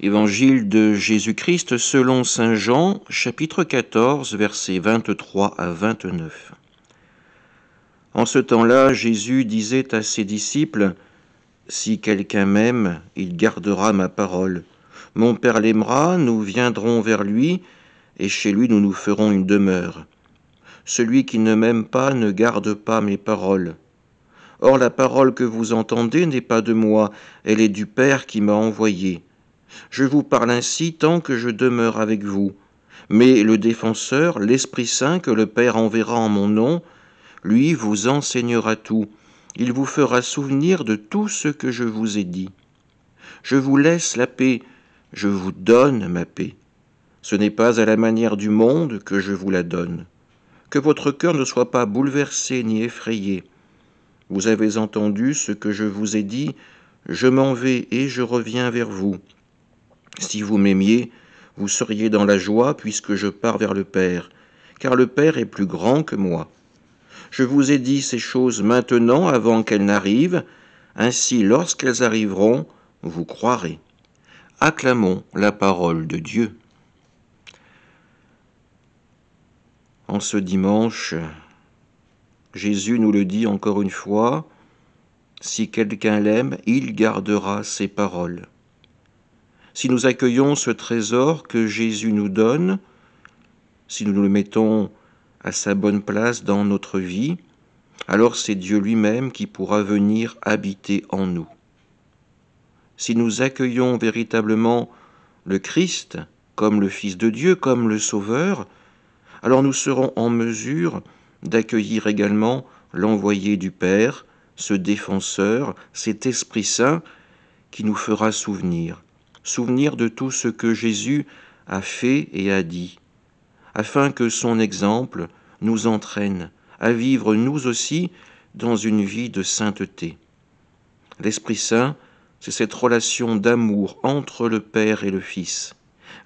Évangile de Jésus-Christ selon Saint Jean, chapitre 14, versets 23 à 29. En ce temps-là, Jésus disait à ses disciples, Si quelqu'un m'aime, il gardera ma parole. Mon Père l'aimera, nous viendrons vers lui, et chez lui nous nous ferons une demeure. Celui qui ne m'aime pas ne garde pas mes paroles. Or la parole que vous entendez n'est pas de moi, elle est du Père qui m'a envoyé. Je vous parle ainsi tant que je demeure avec vous. Mais le défenseur, l'Esprit Saint que le Père enverra en mon nom, lui vous enseignera tout. Il vous fera souvenir de tout ce que je vous ai dit. Je vous laisse la paix, je vous donne ma paix. Ce n'est pas à la manière du monde que je vous la donne. Que votre cœur ne soit pas bouleversé ni effrayé. Vous avez entendu ce que je vous ai dit, je m'en vais et je reviens vers vous. Si vous m'aimiez, vous seriez dans la joie puisque je pars vers le Père, car le Père est plus grand que moi. Je vous ai dit ces choses maintenant avant qu'elles n'arrivent, ainsi lorsqu'elles arriveront, vous croirez. Acclamons la parole de Dieu. En ce dimanche, Jésus nous le dit encore une fois, si quelqu'un l'aime, il gardera ses paroles si nous accueillons ce trésor que Jésus nous donne, si nous le mettons à sa bonne place dans notre vie, alors c'est Dieu lui-même qui pourra venir habiter en nous. Si nous accueillons véritablement le Christ comme le Fils de Dieu, comme le Sauveur, alors nous serons en mesure d'accueillir également l'envoyé du Père, ce défenseur, cet Esprit Saint qui nous fera souvenir souvenir de tout ce que Jésus a fait et a dit, afin que son exemple nous entraîne à vivre nous aussi dans une vie de sainteté. L'Esprit Saint, c'est cette relation d'amour entre le Père et le Fils.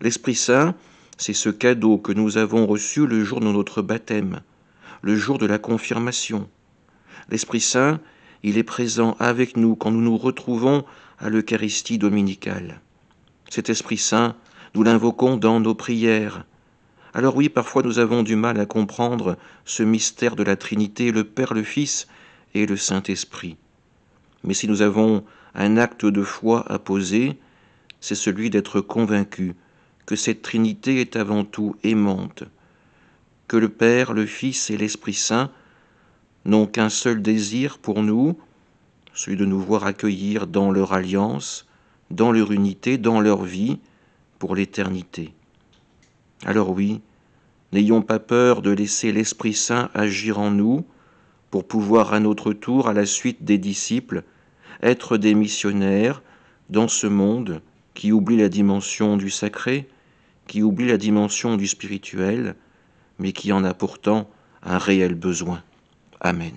L'Esprit Saint, c'est ce cadeau que nous avons reçu le jour de notre baptême, le jour de la confirmation. L'Esprit Saint, il est présent avec nous quand nous nous retrouvons à l'Eucharistie dominicale. Cet Esprit Saint, nous l'invoquons dans nos prières. Alors oui, parfois nous avons du mal à comprendre ce mystère de la Trinité, le Père, le Fils et le Saint-Esprit. Mais si nous avons un acte de foi à poser, c'est celui d'être convaincu que cette Trinité est avant tout aimante, que le Père, le Fils et l'Esprit Saint n'ont qu'un seul désir pour nous, celui de nous voir accueillir dans leur alliance, dans leur unité, dans leur vie, pour l'éternité. Alors oui, n'ayons pas peur de laisser l'Esprit Saint agir en nous pour pouvoir à notre tour, à la suite des disciples, être des missionnaires dans ce monde qui oublie la dimension du sacré, qui oublie la dimension du spirituel, mais qui en a pourtant un réel besoin. Amen.